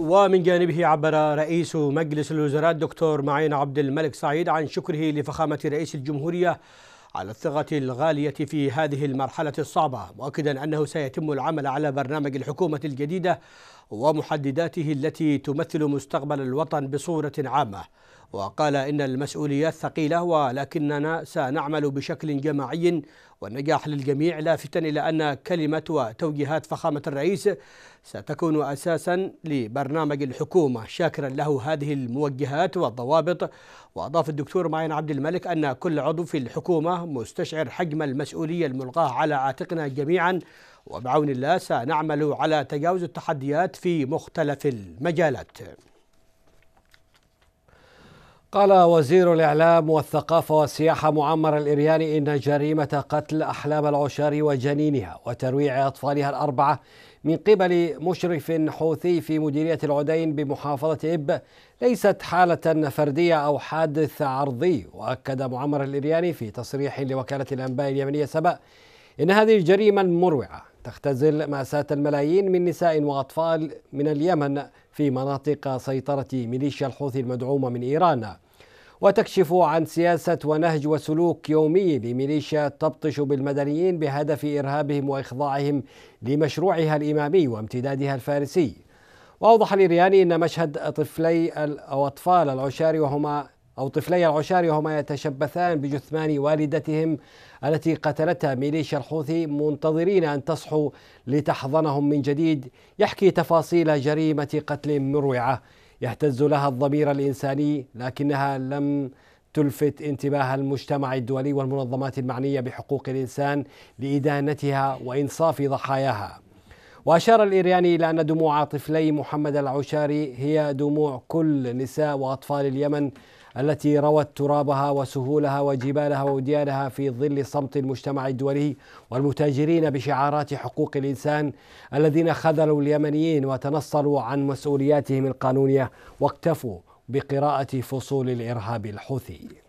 ومن جانبه عبر رئيس مجلس الوزراء الدكتور معين عبد الملك سعيد عن شكره لفخامة رئيس الجمهورية على الثقة الغالية في هذه المرحلة الصعبة مؤكدا أنه سيتم العمل على برنامج الحكومة الجديدة ومحدداته التي تمثل مستقبل الوطن بصورة عامة وقال إن المسؤوليات ثقيلة ولكننا سنعمل بشكل جماعي والنجاح للجميع لافتا إلى أن كلمة وتوجيهات فخامة الرئيس ستكون أساسا لبرنامج الحكومة شاكرا له هذه الموجهات والضوابط وأضاف الدكتور معين عبد الملك أن كل عضو في الحكومة مستشعر حجم المسؤولية الملقاة على عاتقنا جميعا وبعون الله سنعمل على تجاوز التحديات في مختلف المجالات قال وزير الإعلام والثقافة والسياحة معمر الإرياني إن جريمة قتل أحلام العشار وجنينها وترويع أطفالها الأربعة من قبل مشرف حوثي في مديرية العدين بمحافظة إب ليست حالة فردية أو حادث عرضي وأكد معمر الإرياني في تصريح لوكالة الأنباء اليمنية سبأ إن هذه الجريمة المروعة تختزل مأساة الملايين من نساء وأطفال من اليمن في مناطق سيطرة ميليشيا الحوثي المدعومة من إيران وتكشف عن سياسة ونهج وسلوك يومي لميليشيا تبطش بالمدنيين بهدف إرهابهم وإخضاعهم لمشروعها الإمامي وامتدادها الفارسي وأوضح الإرياني أن مشهد طفلي أو أطفال العشاري وهما أو طفلي العشاري وهما يتشبثان بجثمان والدتهم التي قتلتها ميليشيا الحوثي منتظرين أن تصحو لتحضنهم من جديد يحكي تفاصيل جريمة قتل مروعة يهتز لها الضمير الانساني لكنها لم تلفت انتباه المجتمع الدولي والمنظمات المعنيه بحقوق الانسان لادانتها وانصاف ضحاياها وأشار الإيراني إلى أن دموع طفلي محمد العشاري هي دموع كل نساء وأطفال اليمن التي روت ترابها وسهولها وجبالها ووديانها في ظل صمت المجتمع الدولي والمتاجرين بشعارات حقوق الإنسان الذين خذلوا اليمنيين وتنصلوا عن مسؤولياتهم القانونية واكتفوا بقراءة فصول الإرهاب الحوثي